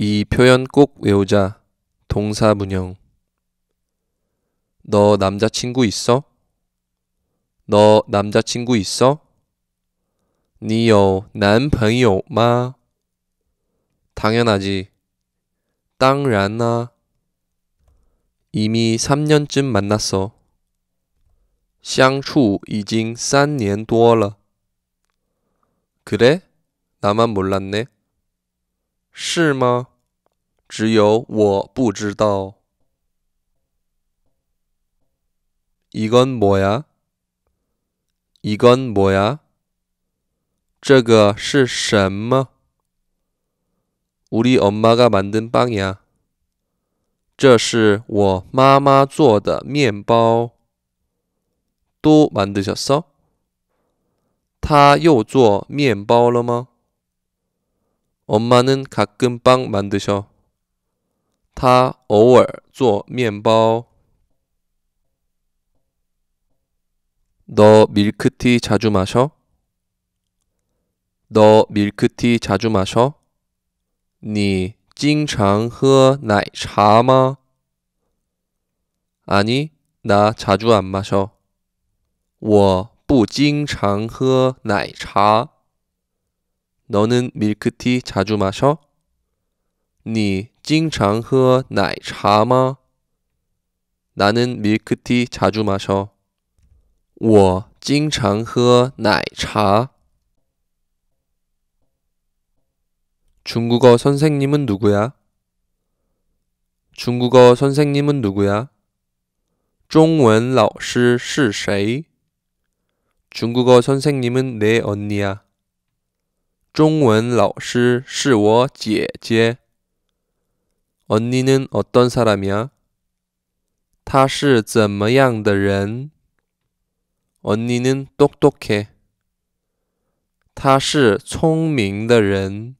이 표현 꼭 외우자. 동사문형. 너 남자친구 있어? 너 남자친구 있어? 你有男朋友吗? 당연하지. 땅然나 이미 3년쯤 만났어. 相处已经3年多了. 그래? 나만 몰랐네. 是吗？只有我不知道。이건뭐 야？ 이건뭐 야？ 这个是什么？우리엄마가만든빵이 야。 这是我妈妈做的面包。또만든샤서他又做面包了吗？ 엄마는 가끔 빵 만드셔. 他偶尔做面包.너 밀크티 자주 마셔? 너 밀크티 자주 마셔? 你经常喝奶茶吗? 아니, 나 자주 안 마셔. 我不经常喝奶茶。 너는 밀크티 자주 마셔? 你经常喝奶茶吗? 나는 밀크티 자주 마셔. 我经常喝奶茶. 중국어 선생님은 누구야? 중국어 선생님은 누구야? 中文老师是谁? 중국어 선생님은 내 언니야. 中文老师是我姐姐. 언니는 어떤 사람이야? 他是怎么样的人? 언니는 똑똑해. 他是聪明的人.